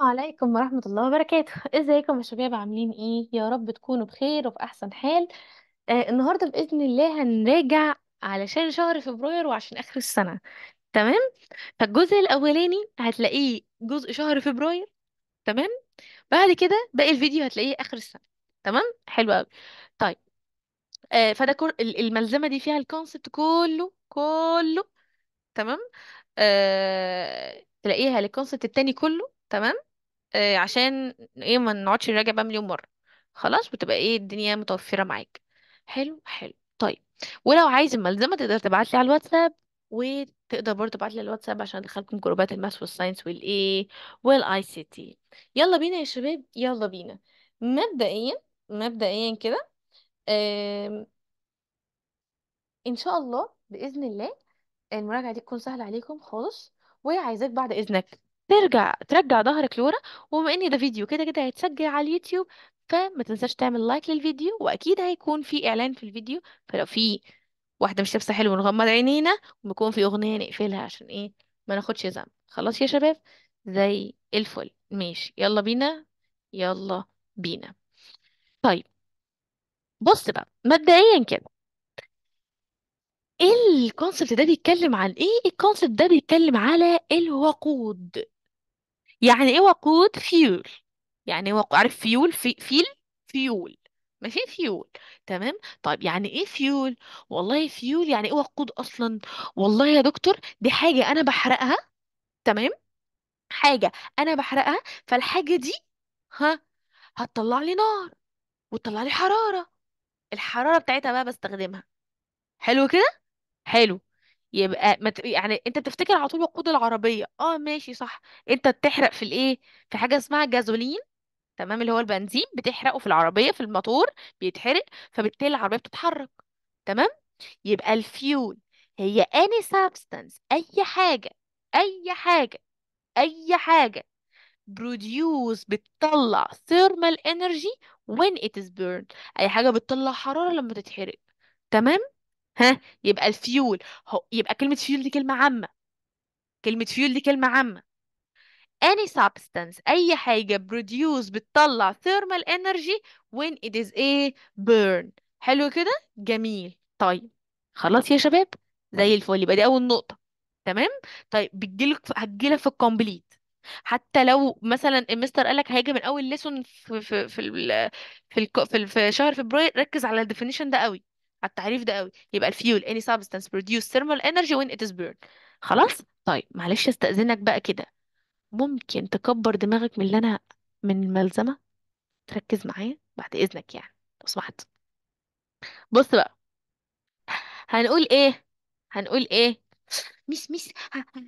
وعليكم ورحمة الله وبركاته ازيكم يا شباب عاملين ايه يا رب تكونوا بخير وفي احسن حال آه النهاردة بإذن الله هنراجع علشان شهر فبراير وعشان آخر السنة تمام فالجزء الأولاني هتلاقيه جزء شهر فبراير تمام بعد كده باقي الفيديو هتلاقيه آخر السنة تمام حلو قوي طيب آه فده كل الملزمة دي فيها الكونسبت كله كله تمام آه تلاقيها للكونسبت التاني كله تمام آه، عشان ايه ما نقعدش نراجع بقى مليون مرة خلاص بتبقى ايه الدنيا متوفرة معاك حلو حلو طيب ولو عايز الملزمة تقدر تبعت لي على الواتساب وتقدر برضه تبعت لي على الواتساب عشان ادخلكم جروبات الماس والساينس والايه والاي سي تي يلا بينا يا شباب يلا بينا مبدئيا مبدئيا كده آم، ان شاء الله باذن الله المراجعه دي تكون سهله عليكم خالص وعايزاك بعد اذنك ترجع ترجع ظهرك لورا وبما ان ده فيديو كده كده هيتسجل على اليوتيوب فما تنساش تعمل لايك للفيديو واكيد هيكون في اعلان في الفيديو فلو في واحده مش لابسه حلو نغمض عينينا ويكون في اغنيه نقفلها عشان ايه ما ناخدش ذنب خلاص يا شباب زي الفل ماشي يلا بينا يلا بينا طيب بص بقى مبدئيا كده ايه الكونسبت ده بيتكلم عن ايه الكونسبت ده بيتكلم على الوقود يعني ايه وقود فيول يعني وقود عارف فيول في... فيل فيول ماشي فيول تمام طيب يعني ايه فيول والله فيول يعني ايه وقود اصلا والله يا دكتور دي حاجة انا بحرقها تمام حاجة انا بحرقها فالحاجة دي ها هتطلع لي نار وتطلع لي حرارة الحرارة بتاعتها بقى بستخدمها حلو كده حلو يبقى مت... يعني انت بتفتكر على طول وقود العربيه اه ماشي صح انت بتحرق في الايه في حاجه اسمها جازولين تمام اللي هو البنزين بتحرقه في العربيه في الموتور بيتحرق فبالتالي العربيه بتتحرك تمام يبقى الفيول هي any substance اي حاجه اي حاجه اي حاجه produce بتطلع thermal energy when it is burned اي حاجه بتطلع حراره لما تتحرق تمام ها يبقى الفيول هو يبقى كلمة فيول دي كلمة عامة كلمة فيول دي كلمة عامة any substance أي حاجة produce بتطلع thermal energy when it is a burn حلو كده جميل طيب خلاص يا شباب زي طيب. الفل يبقى دي أول نقطة تمام طيب بتجيلك هتجيلك في الكومبليت حتى لو مثلا المستر قالك هيجي من اول ليسون في في في في, في, في شهر فبراير ركز على الديفينيشن ده قوي على التعريف ده قوي يبقى الفيول any substance produce thermal energy when it is burned خلاص طيب معلش استأذنك بقى كده ممكن تكبر دماغك من اللي انا من الملزمة تركز معايا بعد اذنك يعني لو سمحت بص بقى هنقول ايه هنقول ايه ميس ميس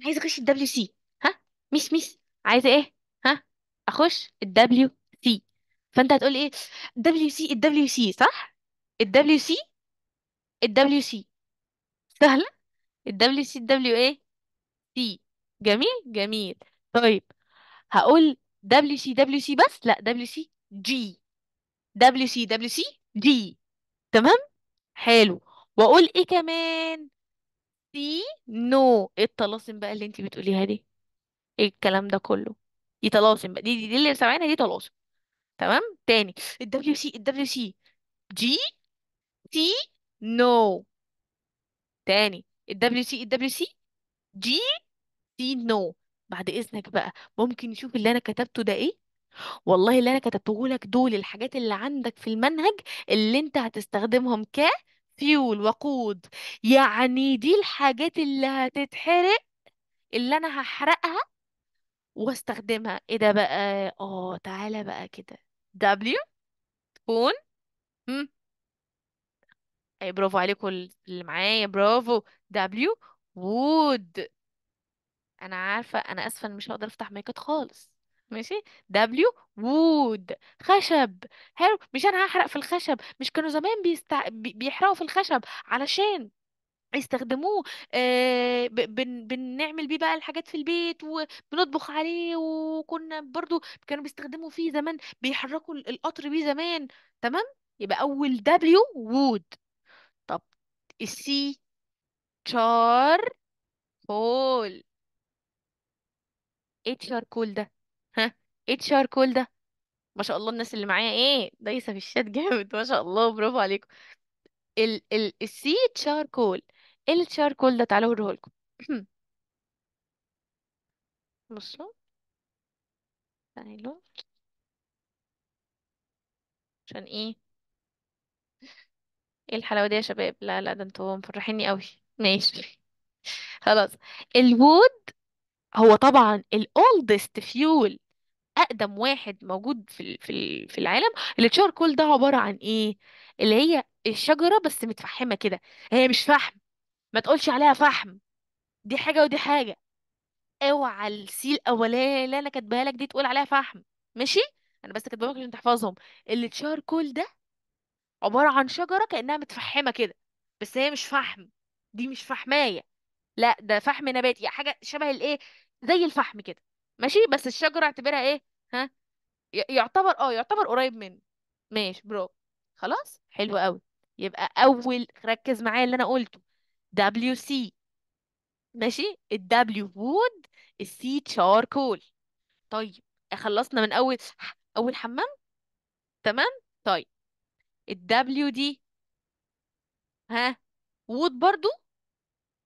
عايزه اخش الدبليو سي ها ميس ميس عايزه ايه ها اخش الدبليو سي فانت هتقول ايه دبليو سي الدبليو سي صح الدبليو سي الدبليو سي سهلة الدبليو سي الدبليو ايه سي جميل جميل طيب هقول دبليو سي دبليو سي بس لا دبليو سي جي دبليو سي دبليو سي جي تمام حلو واقول ايه كمان سي نو ايه الطلاسم بقى اللي انت بتقوليها دي ايه الكلام ده كله دي طلاسم بقى. دي دي, دي اللي سامعينها دي طلاسم تمام تاني الدبليو سي الدبليو سي جي سي نو تاني الدبليو سي الدبليو سي جي سي نو بعد اذنك بقى ممكن نشوف اللي انا كتبته ده ايه والله اللي انا كتبته لك دول الحاجات اللي عندك في المنهج اللي انت هتستخدمهم ك فيول وقود يعني دي الحاجات اللي هتتحرق اللي انا هحرقها واستخدمها ايه ده بقى اه تعالى بقى كده دبليو تكون مم. أي آه، برافو عليكم اللي معايا برافو دبليو وود انا عارفه انا اسفه إن مش هقدر افتح مايكات خالص ماشي دبليو وود خشب حلو مش انا هحرق في الخشب مش كانوا زمان بيستع... بيحرقوا في الخشب علشان يستخدموه آه، بنعمل بيه بقى الحاجات في البيت وبنطبخ عليه وكنا برضو كانوا بيستخدموا فيه زمان بيحركوا القطر بيه زمان تمام يبقى اول دبليو وود طب السي تشار كول ايه كول ده ها ايه كول ده ما شاء الله الناس اللي معايا ايه دايسه في الشات جامد ما شاء الله برافو عليكم ال ال السي تشاركول ايه كول ده تعالوا اوريه لكم بصوا تعالوا عشان ايه ايه الحلاوة دي يا شباب لا لا ده انتوا مفرحيني قوي ماشي خلاص الوود هو طبعا الاولدست فيول اقدم واحد موجود في في في العالم التشاركول ده عبارة عن ايه اللي هي الشجرة بس متفحمة كده هي مش فحم ما تقولش عليها فحم دي حاجة ودي حاجة اوعى السي الاولانيه اللي انا كاتباها لك دي تقول عليها فحم ماشي انا بس كاتباها لك عشان تحفظهم التشاركول ده عبارة عن شجرة كأنها متفحمة كده بس هي مش فحم دي مش فحماية لا ده فحم نباتي يعني حاجة شبه الايه زي الفحم كده ماشي بس الشجرة اعتبرها ايه ها يعتبر اه يعتبر قريب منه ماشي برافو خلاص حلو قوي يبقى اول ركز معايا اللي انا قلته دبليو سي ماشي الدبليو وود السي تشاركول طيب خلصنا من اول اول حمام تمام طيب الدبليو دي ها وود برضو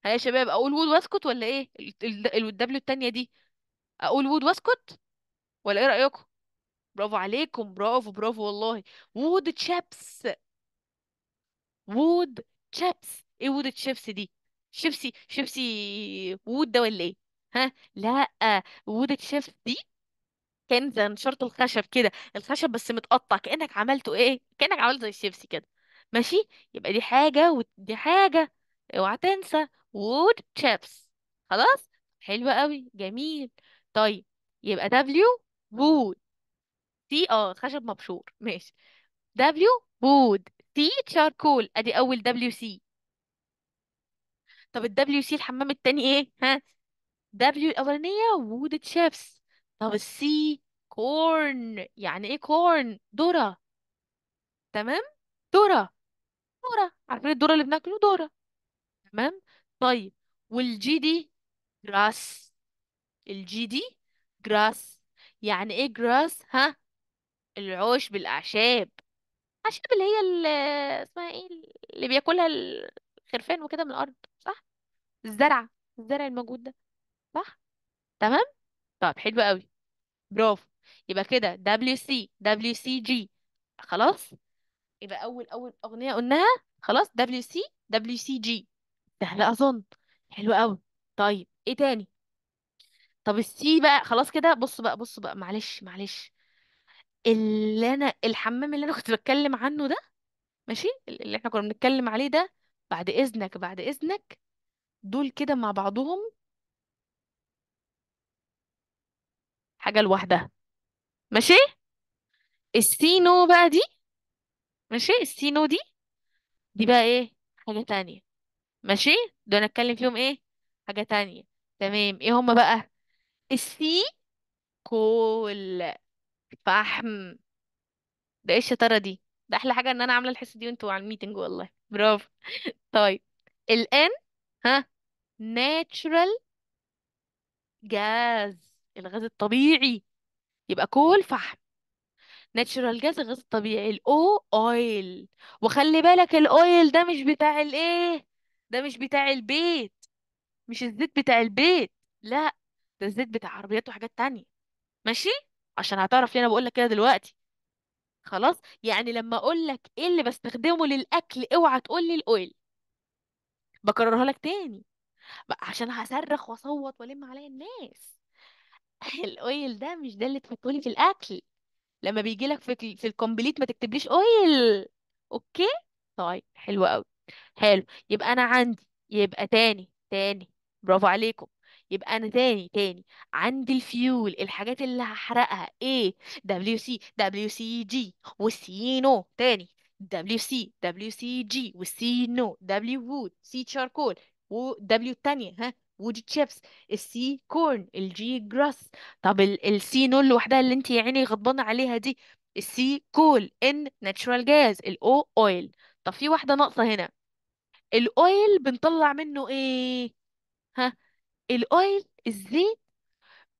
ها يا شباب اقول وود واسكت ولا ايه الدبليو التانية دي اقول وود واسكت ولا ايه رأيكم برافو عليكم برافو برافو والله وود تشيبس وود تشيبس ايه وود تشيبس دي شيبسي شيبسي وود ده ولا ايه ها لا وود تشيبس دي كان زي نشرت الخشب كده الخشب بس متقطع كأنك عملته ايه كأنك عملت زي الشيبسي كده ماشي يبقى دي حاجة ودي حاجة اوعى تنسى وود تشيبس خلاص حلو قوي جميل طيب يبقى دبليو وود سي اه خشب مبشور ماشي دبليو وود سي تشاركول ادي اول دبليو سي طب الدبليو سي الحمام التاني ايه ها دبليو الاولانيه وود تشيبس طب السي كورن يعني إيه كورن ذرة تمام ذرة ذرة عارفين الذرة اللي بناكله ذرة تمام طيب والجي دي جراس الجي دي جراس يعني ايه جراس ها العوش بالأعشاب اعشاب اللي هي اسمها ايه اللي بياكلها الخرفان وكده من الأرض صح الزرع الزرع الموجود ده صح تمام طب حلو قوي برافو يبقى كده WC WCG خلاص يبقى أول أول أغنية قلناها خلاص WC WCG ده أظن حلو أوي طيب إيه تاني طب السي بقى خلاص كده بص بقى بص بقى معلش معلش اللي أنا الحمام اللي أنا كنت بتكلم عنه ده ماشي اللي احنا كنا بنتكلم عليه ده بعد إذنك بعد إذنك دول كده مع بعضهم حاجة لوحدها ماشي السينو بقى دي ماشي السينو دي دي بقى ايه حاجة تانية ماشي دول نتكلم فيهم ايه حاجة تانية تمام ايه هما بقى السي كول فحم ده ايه الشطارة دي ده احلى حاجة ان انا عاملة الحصة دي وانتوا على الميتنج والله برافو طيب الان ها ناتشرال جاز الغاز الطبيعي يبقى كول فحم ناتشورال جاز غاز طبيعي الاو اويل وخلي بالك الاويل ده مش بتاع الايه ده مش بتاع البيت مش الزيت بتاع البيت لا ده الزيت بتاع عربيات وحاجات تانية ماشي عشان هتعرف ليه انا بقول لك كده دلوقتي خلاص يعني لما اقول لك ايه اللي بستخدمه للاكل اوعى تقول لي الاويل بكررها لك تاني بقى عشان هصرخ واصوت والم عليا الناس الاويل ده مش ده اللي تحطه لي في الاكل لما بيجي لك في في الكومبليت ما تكتبليش اويل اوكي طيب حلو قوي حلو يبقى انا عندي يبقى تاني تاني برافو عليكم يبقى انا تاني تاني عندي الفيول الحاجات اللي هحرقها ايه دبليو سي دبليو سي جي والسي نو تاني دبليو سي دبليو سي جي والسي نو دبليو وود سي شاركول ودبليو التانية ها ودي تشيبس السي كورن الجي جراس طب السي نول لوحدها اللي انت يا عيني غضبانه عليها دي السي كول ان ناتشورال جاز الاو اويل طب في واحده ناقصه هنا الاويل بنطلع منه ايه ها الاويل الزيت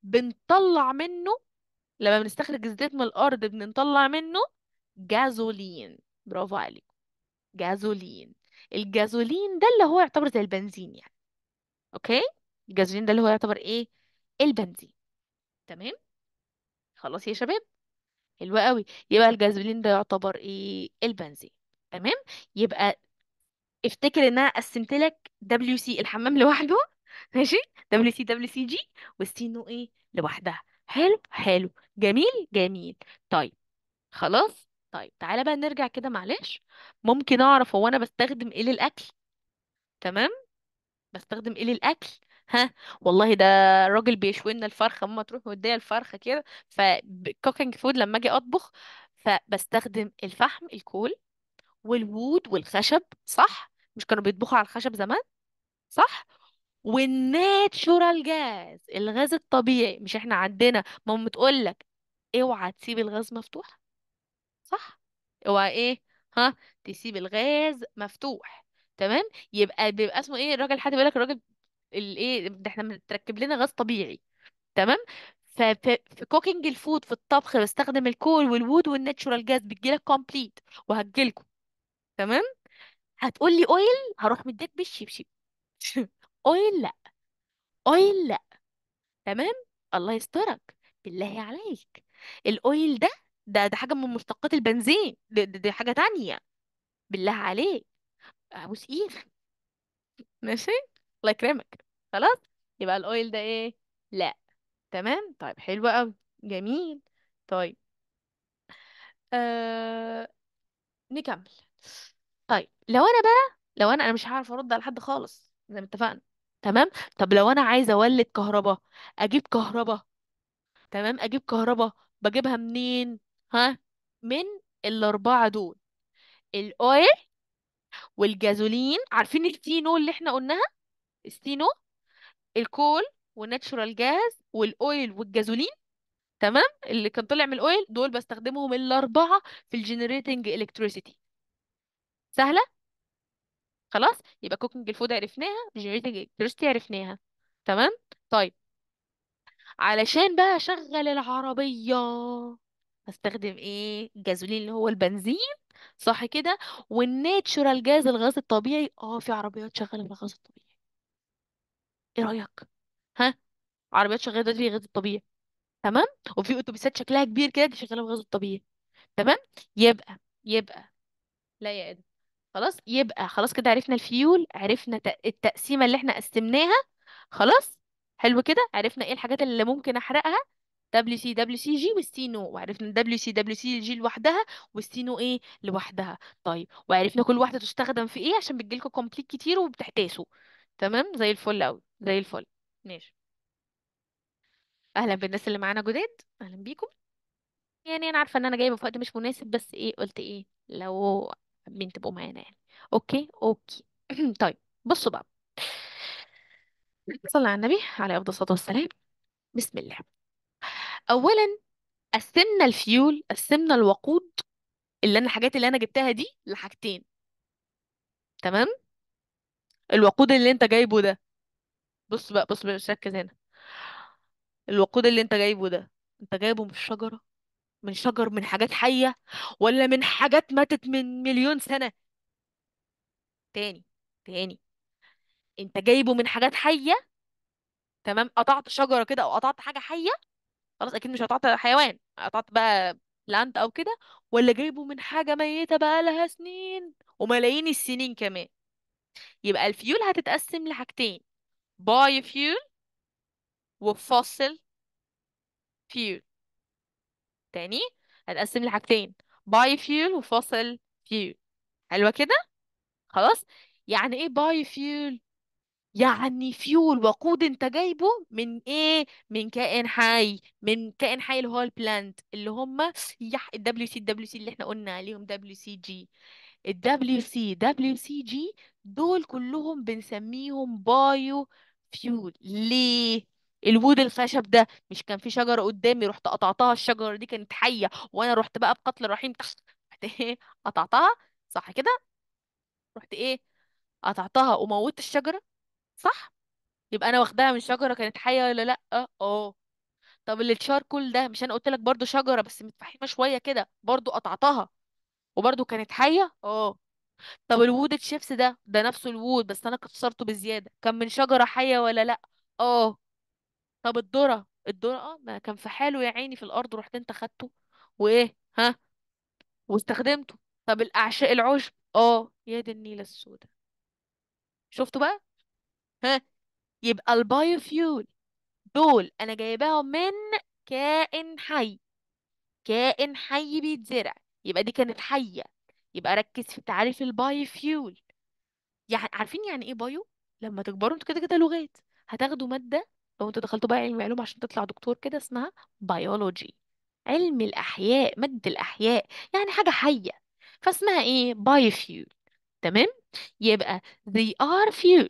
بنطلع منه لما بنستخرج الزيت من الارض بنطلع منه جازولين برافو عليكم جازولين الجازولين ده اللي هو يعتبر زي البنزين يعني اوكي الجازولين ده اللي هو يعتبر ايه البنزين تمام خلاص يا شباب حلو قوي يبقى الجازولين ده يعتبر ايه البنزين تمام يبقى افتكر ان انا قسمت لك دبليو سي الحمام لوحده ماشي دبليو سي دبليو سي جي نو ايه لوحدها حلو حلو جميل جميل طيب خلاص طيب تعالى بقى نرجع كده معلش ممكن اعرف هو انا بستخدم ايه للاكل تمام بستخدم ايه للاكل ها والله ده الراجل بيشوي لنا الفرخه ماما تروح مديه الفرخه كده فكوكينج فود لما اجي اطبخ فبستخدم الفحم الكول والوود والخشب صح مش كانوا بيطبخوا على الخشب زمان صح والناتشورال جاز الغاز الطبيعي مش احنا عندنا ماما بتقول لك اوعى تسيب الغاز مفتوح صح اوعى ايه ها تسيب الغاز مفتوح تمام يبقى بيبقى اسمه ايه الراجل حد بيقول لك الراجل الايه ده احنا بنتركب لنا غاز طبيعي تمام ففي كوكينج الفود في الطبخ بستخدم الكول والوود والناتشورال جاز بتجي لك كومبليت وهتجي لكم تمام هتقول لي اويل هروح مديك بالشبشب اويل لا اويل لا تمام الله يسترك بالله عليك الاويل ده ده ده حاجه من مشتقات البنزين دي, دي, دي حاجه تانية بالله عليك ابوس ايد ماشي الله يكرمك خلاص يبقى الاويل ده ايه لا تمام طيب حلو قوي جميل طيب آه... نكمل طيب لو انا بقى لو انا انا مش هعرف ارد على حد خالص زي ما اتفقنا تمام طب لو انا عايزه اولد كهرباء اجيب كهرباء تمام اجيب كهرباء بجيبها منين ها من الاربعه دول الاويل والجازولين عارفين التينو اللي احنا قلناها الستينو الكول والناتشورال جاز والاويل والجازولين تمام اللي كان طلع من الاويل دول بستخدمهم الاربعه في الجنريتنج الكتريسيتي سهله خلاص يبقى كوكينج الفود عرفناها جنريتنج الكتريسيتي عرفناها تمام طيب علشان بقى اشغل العربيه هستخدم ايه الجازولين اللي هو البنزين صح كده والناتشورال جاز الغاز الطبيعي اه في عربيات شغاله بالغاز الطبيعي ايه رايك ها عربيات شغاله دلوقتي بالغاز الطبيعي تمام وفي اتوبيسات شكلها كبير كده دي شغاله بالغاز الطبيعي تمام يبقى يبقى لا يا ادم خلاص يبقى خلاص كده عرفنا الفيول عرفنا التقسيمه اللي احنا قسمناها خلاص حلو كده عرفنا ايه الحاجات اللي ممكن احرقها دبليو سي دبليو سي جي وستينو وعرفنا دبليو سي دبليو سي جي لوحدها وستينو ايه لوحدها طيب وعرفنا كل واحده تستخدم في ايه عشان بتجيلكوا كومبليت كتير وبتحتاسوا تمام زي الفل قوي زي الفل ماشي اهلا بالناس اللي معانا جداد اهلا بيكم يعني انا عارفه ان انا جايبه في وقت مش مناسب بس ايه قلت ايه لو حابين تبقوا معانا يعني اوكي اوكي طيب بصوا بقى صلى على النبي عليه افضل الصلاه والسلام بسم الله اولا قسمنا الفيول قسمنا الوقود اللي انا الحاجات اللي انا جبتها دي لحاجتين تمام الوقود اللي انت جايبه ده بص بقى بص بقى ركز هنا الوقود اللي انت جايبه ده انت جايبه من الشجرة من شجر من حاجات حية ولا من حاجات ماتت من مليون سنة تاني تاني انت جايبه من حاجات حية تمام قطعت شجرة كده او قطعت حاجة حية خلاص اكيد مش هتعطي حيوان هتعطي بقى بلانت او كده ولا جايبه من حاجه ميته بقى لها سنين وملايين السنين كمان يبقى الفيول هتتقسم لحاجتين باي فيول وفوسل فيول تاني هتقسم لحاجتين باي فيول وفوسل فيول حلوه كده خلاص يعني ايه باي فيول يعني فيول وقود انت جايبه من ايه من كائن حي من كائن حي اللي هو البلانت اللي هم يح... الدبليو سي الدبليو سي اللي احنا قلنا عليهم دبليو سي جي الدبليو سي دبليو سي جي دول كلهم بنسميهم بايو فيول ليه الود الخشب ده مش كان في شجرة قدامي رحت قطعتها الشجرة دي كانت حية وانا رحت بقى بقتل الرحيم تحت رحت ايه قطعتها صح كده رحت ايه قطعتها وموت الشجرة صح يبقى انا واخداها من شجره كانت حيه ولا لا اه, آه. طب اللي الشاركول ده مش انا قلت لك برضو شجره بس متفحمه شويه كده برضو قطعتها وبرضو كانت حيه اه طب الوود تشيبس ده ده نفسه الوود بس انا كسرته بزياده كان من شجره حيه ولا لا اه طب الذره الذره اه ما كان في حاله يا عيني في الارض رحت انت خدته وايه ها واستخدمته طب الاعشاء العشب اه يا دي النيله السوداء شفتوا بقى ها يبقى البايوفيول دول انا جايباهم من كائن حي كائن حي بيتزرع يبقى دي كانت حيه يبقى ركز في تعريف البايوفيول يعني عارفين يعني ايه بايو لما تكبروا انتوا كده كده لغات هتاخدوا ماده لو انتوا دخلتوا بقى علم علوم عشان تطلع دكتور كده اسمها بيولوجي علم الاحياء ماده الاحياء يعني حاجه حيه فاسمها ايه بايوفيول تمام يبقى they are fuel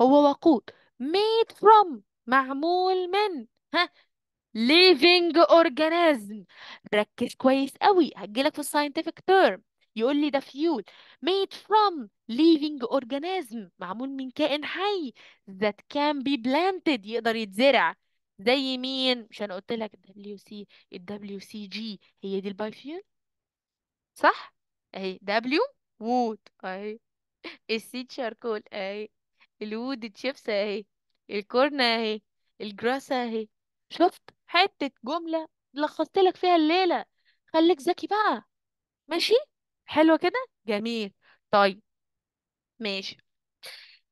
هو وقود made from معمول من ها living organism ركز كويس قوي هجيلك في الساينتفك تيرم يقول لي ده فيول made from living organism معمول من كائن حي that can be planted يقدر يتزرع زي مين مش انا قلت لك WC سي الدبليو سي جي هي دي البايفيول صح اهي دبليو وود اهي السي تشاركول اهي الود تشيبس اهي الكورن اهي الجراسة اهي شفت حتة جملة لخصت لك فيها الليلة خليك ذكي بقى ماشي حلوة كده جميل طيب ماشي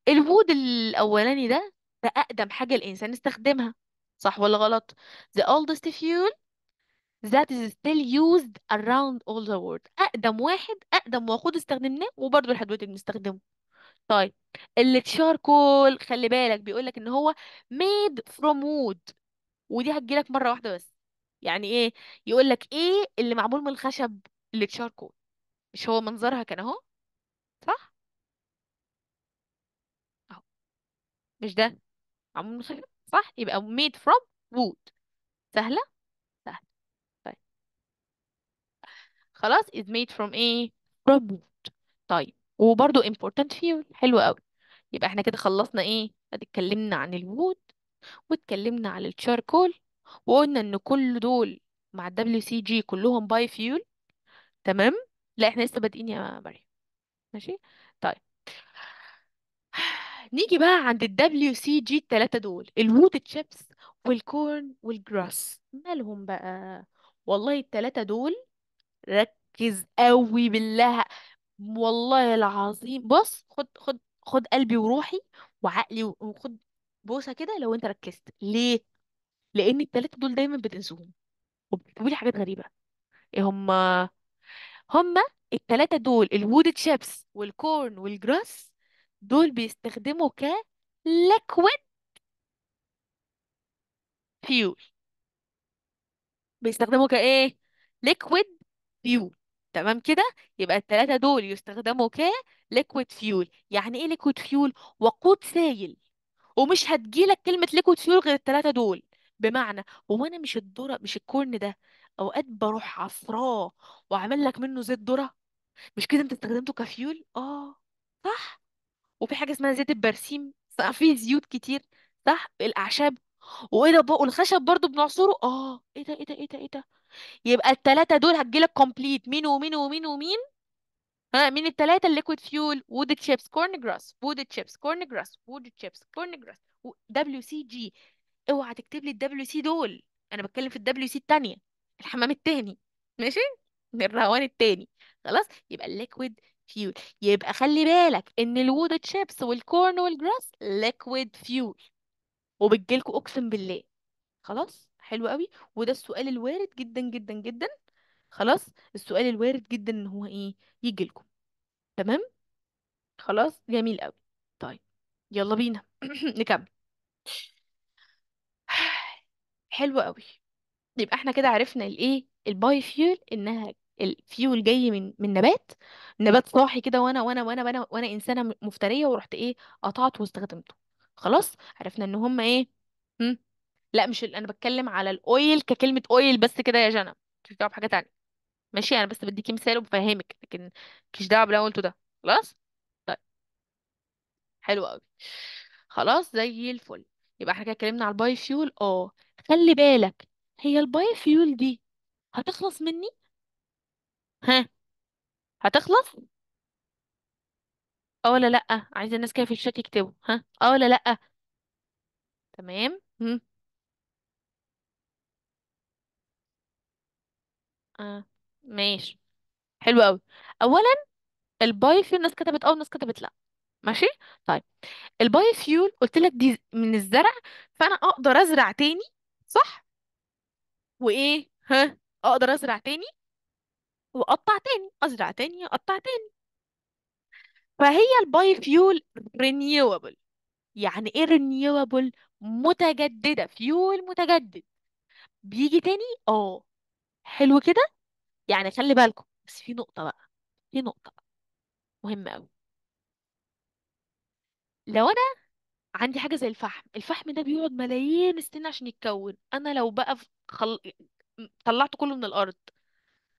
الود الأولاني ده ده أقدم حاجة الإنسان استخدمها صح ولا غلط the oldest fuel that is still used around all the world أقدم واحد أقدم وقود استخدمناه وبرضه لحد دلوقتي بنستخدمه طيب التشاركول خلي بالك بيقول لك ان هو made from wood ودي هتجيلك مره واحده بس يعني ايه يقول لك ايه اللي معمول من الخشب التشاركول مش هو منظرها كان اهو صح اهو مش ده معمول من الخشب صح يبقى made from wood سهله سهله طيب. خلاص is made from ايه from wood طيب وبرضو important fuel حلو قوي يبقى احنا كده خلصنا ايه اتكلمنا عن الوود واتكلمنا عن الشاركول وقلنا ان كل دول مع ال WCG كلهم باي فيول تمام لا احنا لسه بادئين يا مريم ماشي طيب نيجي بقى عند ال WCG الثلاثه التلاتة دول الوود تشيبس والكورن والجراس مالهم بقى والله التلاتة دول ركز قوي بالله والله العظيم بص خد خد خد قلبي وروحي وعقلي وخد بوسه كده لو انت ركزت ليه لان التلاته دول دايما بتنسوهم وبتقولي حاجات غريبه ايه هما هما التلاتة دول الوود تشيبس والكورن والجراس دول بيستخدموا ك liquid fuel بيستخدموا كايه liquid fuel تمام كده يبقى الثلاثة دول يستخدموا ك liquid fuel يعني ايه liquid fuel وقود سائل ومش هتجيلك كلمة liquid fuel غير الثلاثة دول بمعنى هو انا مش الذرة مش الكورن ده اوقات بروح عصراه واعمل لك منه زيت ذرة مش كده انت استخدمته كفيول اه صح وفي حاجة اسمها زيت البرسيم صح؟ في زيوت كتير صح الأعشاب وايه ده بقى والخشب برضو بنعصره اه ايه ده ايه ده ايه ده ايه ده يبقى التلاتة دول هتجيلك كومبليت مين ومين ومين ومين ها مين التلاتة الليكويد فيول وود تشيبس كورن جراس وود تشيبس كورن جراس وود تشيبس كورن جراس دبليو سي جي اوعى تكتب لي الدبليو سي دول انا بتكلم في الدبليو سي التانية الحمام التاني ماشي الرهوان التاني خلاص يبقى الليكويد فيول يبقى خلي بالك ان الوود تشيبس والكورن والجراس ليكويد فيول وبتجيلكوا اقسم بالله خلاص حلو قوي وده السؤال الوارد جدا جدا جدا خلاص السؤال الوارد جدا ان هو ايه يجيلكوا تمام خلاص جميل قوي طيب يلا بينا نكمل حلو قوي يبقى احنا كده عرفنا الايه الباي فيول انها الفيول جاي من من نبات نبات صاحي كده وانا وانا وانا وانا وانا انسانه مفتريه ورحت ايه قطعته واستخدمته خلاص عرفنا ان هم ايه هم؟ لا مش انا بتكلم على الاويل ككلمه اويل بس كده يا جنى مش دعوه بحاجه تانية ماشي انا بس بديكي مثال وبفهمك لكن مفيش دعوه باللي قلته ده خلاص طيب حلو قوي خلاص زي الفل يبقى احنا كده اتكلمنا على الباي فيول اه خلي بالك هي الباي فيول دي هتخلص مني ها هتخلص اه ولا لأ عايزة الناس كده في الشات يكتبوا ها اه ولا لأ تمام هم. آه. ماشي حلو قوي اولا الباي فيول ناس كتبت اه وناس كتبت لا ماشي طيب الباي فيول قلت لك دي من الزرع فانا اقدر ازرع تاني صح وايه ها اقدر ازرع تاني واقطع تاني ازرع تاني اقطع تاني فهي الباي فيول رينيوبل يعني ايه رينيوبل متجددة فيول متجدد بيجي تاني اه حلو كده يعني خلي بالكم بس في نقطة بقى في نقطة مهمة قوي لو أنا عندي حاجة زي الفحم الفحم ده بيقعد ملايين السنين عشان يتكون أنا لو بقى خل... طلعته كله من الأرض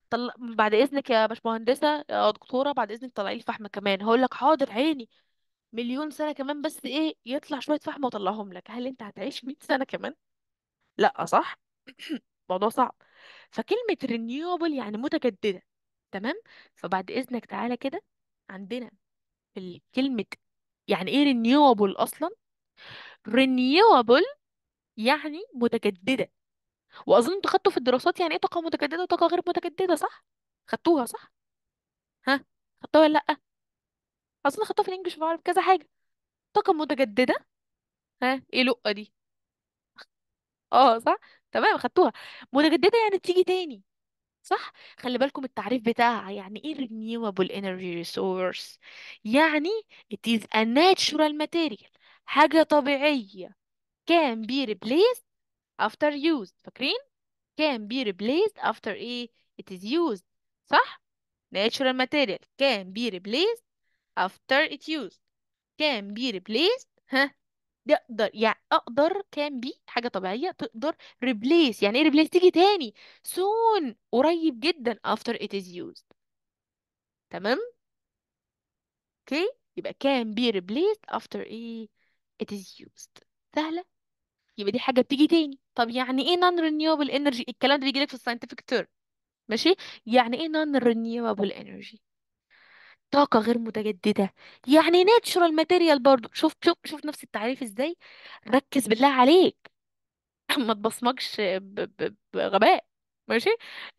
طل... بعد اذنك يا باشمهندسه يا دكتوره بعد اذنك طلعي لي فحم كمان هقول لك حاضر عيني مليون سنه كمان بس ايه يطلع شويه فحم واطلعهم لك هل انت هتعيش 100 سنه كمان لا صح موضوع صعب فكلمه رينيوبل يعني متجدده تمام فبعد اذنك تعالى كده عندنا في كلمه يعني ايه رينيوبل اصلا رينيوبل يعني متجدده واظن انتوا خدتوا في الدراسات يعني ايه طاقه متجدده وطاقه غير متجدده صح خدتوها صح ها خدتوها ولا لا اظن خدتوها في الانجليش بعرف كذا حاجه طاقه متجدده ها ايه لقه دي اه صح تمام خدتوها متجدده يعني تيجي تاني صح خلي بالكم التعريف بتاعها يعني ايه renewable energy resource يعني it is a natural material حاجة طبيعية can be replaced after used فاكرين can be replaced after ايه it is used صح natural material can be replaced after it used can be replaced ها يقدر يعني اقدر can be حاجه طبيعيه تقدر replace يعني ايه replace تيجي تاني soon قريب جدا after it is used تمام اوكي okay. يبقى can be replaced after ايه it is used سهله يبقى دي حاجه بتيجي تاني طب يعني ايه نون رينيوبل انرجي الكلام ده بيجي لك في الساينتفك تيرم ماشي يعني ايه نون رينيوبل انرجي طاقة غير متجددة يعني ناتشورال ماتيريال برضو شوف شوف شوف نفس التعريف ازاي ركز بالله عليك ما تبصمكش بغباء ماشي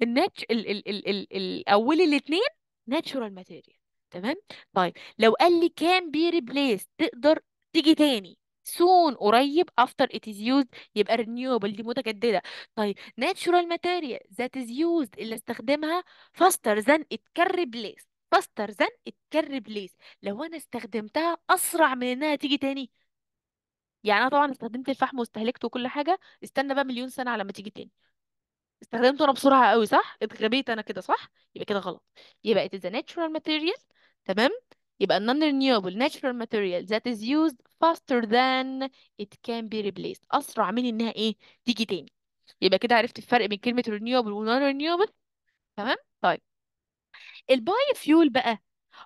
الناتش ال ال ال ال ال اول الاثنين ناتشورال ماتيريال تمام طيب لو قال لي كان بي ريبليس تقدر تيجي تاني soon قريب after it is used يبقى renewable دي متجددة طيب natural material that is used اللي استخدمها faster than it can replace faster than it can replace لو أنا استخدمتها أسرع من إنها تيجي تاني يعني أنا طبعا استخدمت الفحم واستهلكته وكل حاجة استنى بقى مليون سنة على ما تيجي تاني استخدمته أنا بسرعة قوي صح؟ اتغبيت أنا كده صح؟ يبقى كده غلط يبقى it is a natural material تمام يبقى non-renewable natural material that is used faster than it can be replaced أسرع من إنها إيه تيجي تاني يبقى كده عرفت الفرق بين كلمة renewable و non-renewable تمام طيب الباي فيول بقى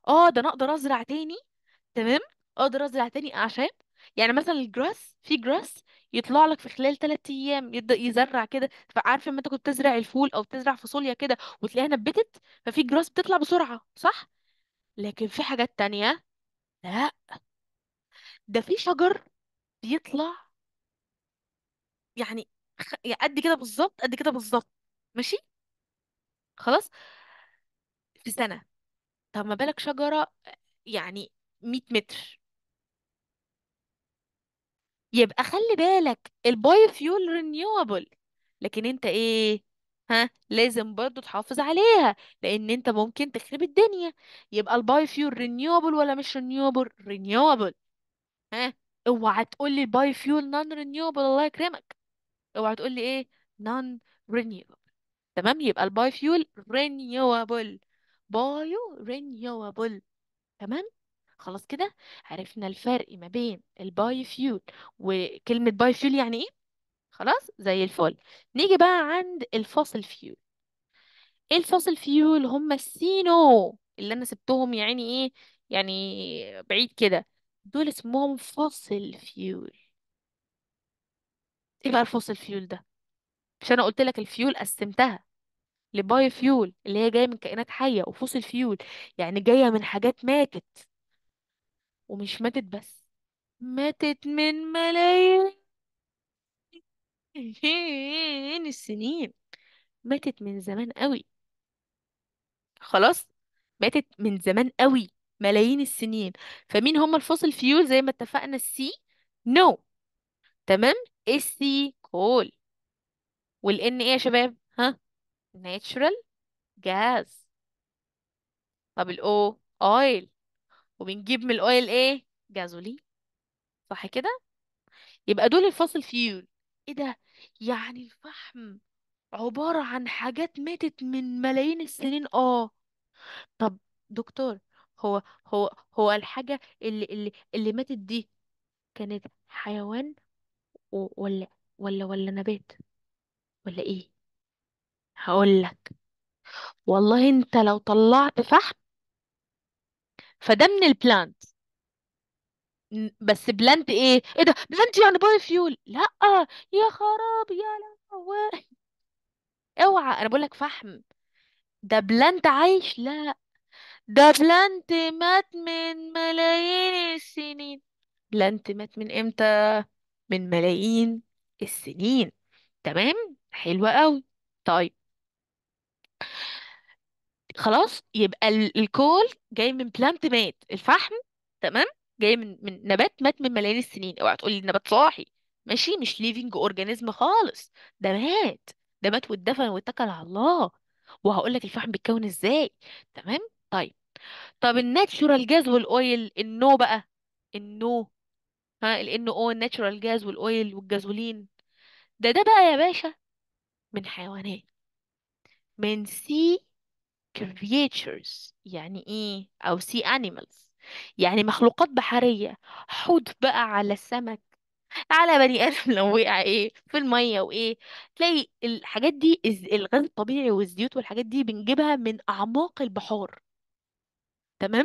اه ده انا اقدر ازرع تاني تمام اقدر ازرع تاني عشان يعني مثلا الجراس في جراس يطلع لك في خلال ثلاث ايام يبدا يزرع كده فعارف لما انت كنت تزرع الفول او تزرع فاصوليا كده وتلاقيها نبتت ففي جراس بتطلع بسرعه صح لكن في حاجات تانية لا ده في شجر بيطلع يعني, يعني قد كده بالظبط قد كده بالظبط ماشي خلاص في سنة طب ما بالك شجرة يعني 100 متر يبقى خلي بالك البايو فيول رينيوبل لكن انت ايه ها لازم برضو تحافظ عليها لان انت ممكن تخرب الدنيا يبقى الباي فيول رينيوبل ولا مش رينيوبل رينيوبل ها اوعى تقول لي الباي فيول نون رينيوبل الله يكرمك اوعى تقول لي ايه نون رينيوبل تمام يبقى الباي فيول رينيوبل بايو رينيوبل تمام خلاص كده عرفنا الفرق ما بين الباي فيول وكلمة باي فيول يعني ايه خلاص زي الفل نيجي بقى عند الفاصل فيول ايه الفاصل فيول هم السينو اللي انا سبتهم يعني ايه يعني بعيد كده دول اسمهم فاصل فيول ايه بقى الفاصل فيول ده مش انا قلت لك الفيول قسمتها لبايو فيول اللي هي جايه من كائنات حيه وفاصل فيول يعني جايه من حاجات ماتت ومش ماتت بس ماتت من ملايين فين السنين ماتت من زمان قوي خلاص ماتت من زمان قوي ملايين السنين فمين هم الفوسل فيول زي ما اتفقنا السي نو تمام السي كول والان ايه يا شباب ها ناتشرال جاز طب الاو اويل وبنجيب من الاويل ايه جازولين صح كده يبقى دول الفوسل فيول ايه ده يعني الفحم عبارة عن حاجات ماتت من ملايين السنين اه طب دكتور هو هو هو الحاجة اللي اللي اللي ماتت دي كانت حيوان ولا ولا ولا نبات ولا ايه هقول لك والله انت لو طلعت فحم فده من البلانت بس بلانت ايه ايه ده بلانت يعني باي فيول لا يا خراب يا لهوي اوعى انا بقول لك فحم ده بلانت عايش لا ده بلانت مات من ملايين السنين بلانت مات من امتى من ملايين السنين تمام حلوة قوي طيب خلاص يبقى الكول جاي من بلانت مات الفحم تمام جايه من من نبات مات من ملايين السنين اوعى تقولي نبات صاحي ماشي مش ليفينج اورجانيزم خالص ده مات ده مات واتدفن واتكل على الله وهقول لك الفحم بيتكون ازاي تمام طيب طب الناتشورال جاز والاويل النو بقى النو ها الان او الناتشورال جاز والاويل والجازولين ده ده بقى يا باشا من حيوانات من سي creatures يعني ايه او سي animals يعني مخلوقات بحرية حوت بقى على السمك على بني آدم لو وقع ايه في المية وايه تلاقي الحاجات دي الغاز الطبيعي والزيوت والحاجات دي بنجيبها من أعماق البحار تمام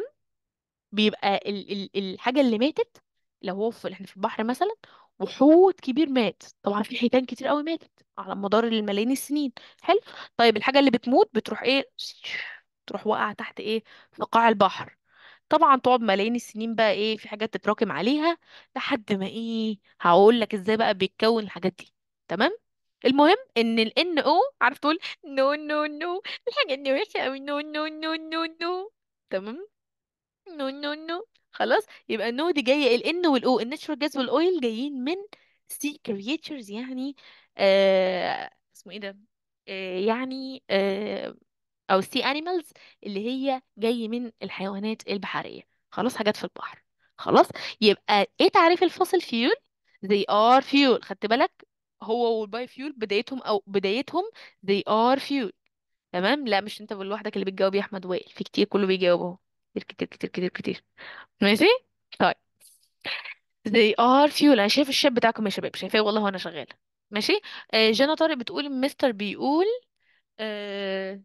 بيبقى ال ال الحاجة اللي ماتت لو هو في احنا في البحر مثلا وحوت كبير مات طبعا في حيتان كتير قوي ماتت على مدار الملايين السنين حلو طيب الحاجة اللي بتموت بتروح ايه تروح واقعة تحت ايه في قاع البحر طبعا تقعد ملايين السنين بقى ايه في حاجات تتراكم عليها لحد ما ايه هقول لك ازاي بقى بيتكون الحاجات دي تمام المهم ان ال ان او عارف تقول نو نو نو الحاجة دي وحشة قوي نو نو نو نو نو تمام نو نو نو خلاص يبقى النو دي جايه الان والاو الناتشورال جاز والاويل جايين من سي كرييتشرز يعني آه اسمه ايه ده آه يعني آه او السي انيمالز اللي هي جاي من الحيوانات البحريه خلاص حاجات في البحر خلاص يبقى ايه تعريف الفصل فيول they are fuel خدت بالك هو والباي فيول بدايتهم او بدايتهم they are fuel تمام لا مش انت لوحدك اللي بتجاوب يا احمد وائل في كتير كله بيجاوب اهو كتير كتير كتير كتير كتير ماشي طيب they are fuel انا شايف الشاب بتاعكم يا شباب شايفاه والله وانا شغاله ماشي آه جانا طارق بتقول مستر بيقول آه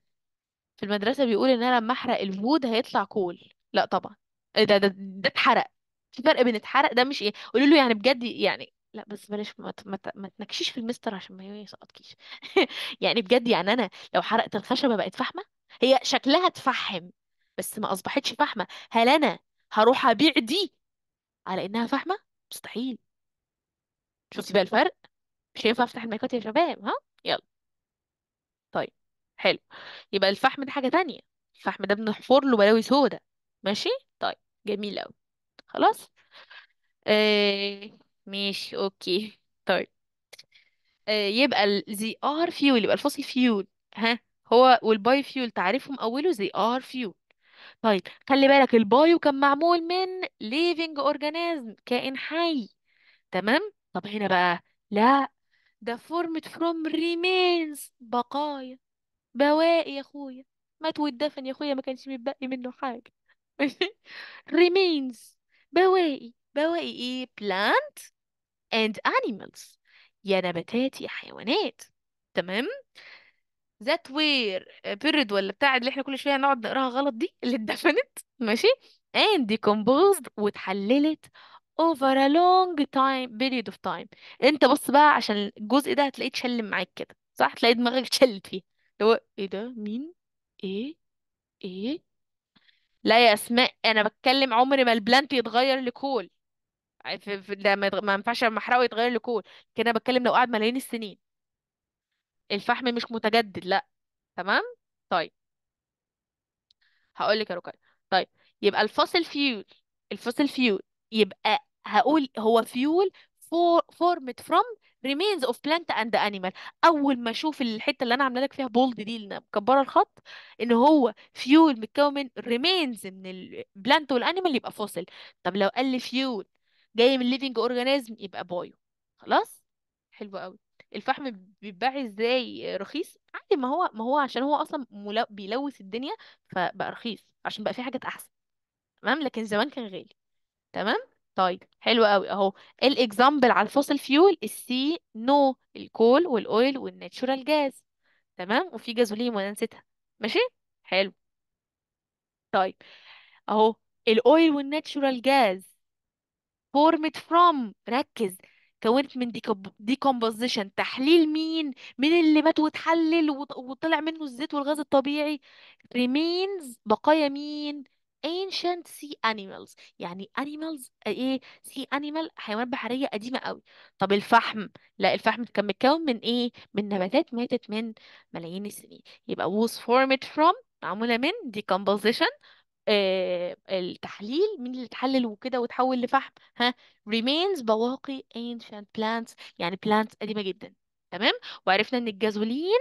في المدرسة بيقول إن أنا لما أحرق الفود هيطلع كول لا طبعا إيه ده ده ده اتحرق في فرق بين اتحرق ده مش إيه قولوا له يعني بجد يعني لا بس بلاش ما ما ما تنكشيش في المستر عشان ما يسقطكيش يعني بجد يعني أنا لو حرقت الخشبة بقت فحمة هي شكلها تفحم بس ما أصبحتش فحمة هل أنا هروح أبيع دي على إنها فحمة مستحيل شفتي بقى الفرق مش هينفع أفتح المايكات يا شباب ها يلا طيب حلو يبقى الفحم ده حاجة تانية الفحم ده بنحفر له بلاوي سودا ماشي طيب جميل أوي خلاص آه ماشي أوكي طيب آه يبقى ال ار فيول fuel يبقى الفوسيل فيول ها هو والباي فيول تعريفهم أوله they ار fuel طيب خلي بالك البايو كان معمول من living organism كائن حي تمام طب هنا بقى لا ده formed from remains بقايا بواقي يا اخويا مات واتدفن يا اخويا ما كانش متبقي منه حاجه ماشي remains بواقي بواقي ايه plant and animals يا نباتات يا حيوانات تمام ذات وير بيرد ولا بتاع اللي احنا كل شويه نقعد نقراها غلط دي اللي اتدفنت ماشي اند ديكومبوزد واتحللت اوفر ا لونج تايم بيريد اوف تايم انت بص بقى عشان الجزء ده هتلاقيه اتشلم معاك كده صح تلاقي دماغك اتشلت فيه اللي هو ايه ده مين ايه ايه لا يا اسماء انا بتكلم عمر ما البلانت يتغير لكول آه، في في ده ما ينفعش لما احرقه يتغير لكول لكن انا بتكلم لو قعد ملايين السنين الفحم مش متجدد لا تمام طيب هقول لك يا روكاي طيب يبقى الفاصل فيول الفاصل فيول يبقى هقول هو فيول فورمت فروم remains of plant and animal اول ما اشوف الحته اللي انا عامله لك فيها بولد دي اللي مكبره الخط ان هو فيول متكون من remains من البلانت والانيمال يبقى فوسل طب لو قال لي فيول جاي من living organism يبقى بايو خلاص حلو قوي الفحم بيتباع ازاي رخيص عادي ما هو ما هو عشان هو اصلا ملو... بيلوث الدنيا فبقى رخيص عشان بقى في حاجات احسن تمام لكن زمان كان غالي تمام طيب حلو قوي اهو الاكزامبل على الفوسل فيول السي نو الكول والاويل والناتشورال جاز تمام وفي جازولين وانا نسيتها ماشي حلو طيب اهو الاويل والناتشورال جاز فورمت فروم ركز كونت من ديكومبوزيشن تحليل مين من اللي مات واتحلل وطلع منه الزيت والغاز الطبيعي ريمينز بقايا مين ancient sea animals يعني animals ايه sea animal حيوانات بحرية قديمة قوي طب الفحم لا الفحم كان متكون من ايه من نباتات ماتت من ملايين السنين يبقى was formed from معمولة من decomposition آه التحليل مين اللي اتحلل وكده وتحول لفحم ها remains بواقي ancient plants يعني plants قديمة جدا تمام وعرفنا ان الجازولين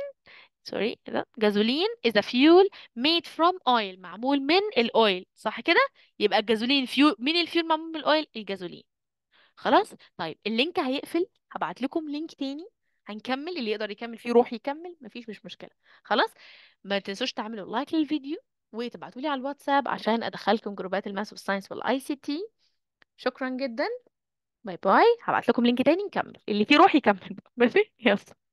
سوري كده إيه جازولين is a fuel made from oil معمول من الاويل صح كده يبقى الجازولين فيول مين الفيول معمول من الاويل الجازولين خلاص طيب اللينك هيقفل هبعت لكم لينك تاني هنكمل اللي يقدر يكمل فيه روح يكمل مفيش مش مشكله خلاص ما تنسوش تعملوا لايك للفيديو وتبعتوا لي على الواتساب عشان ادخلكم جروبات الماس والساينس والاي سي تي شكرا جدا باي باي هبعت لكم لينك تاني نكمل اللي فيه روح يكمل ماشي يلا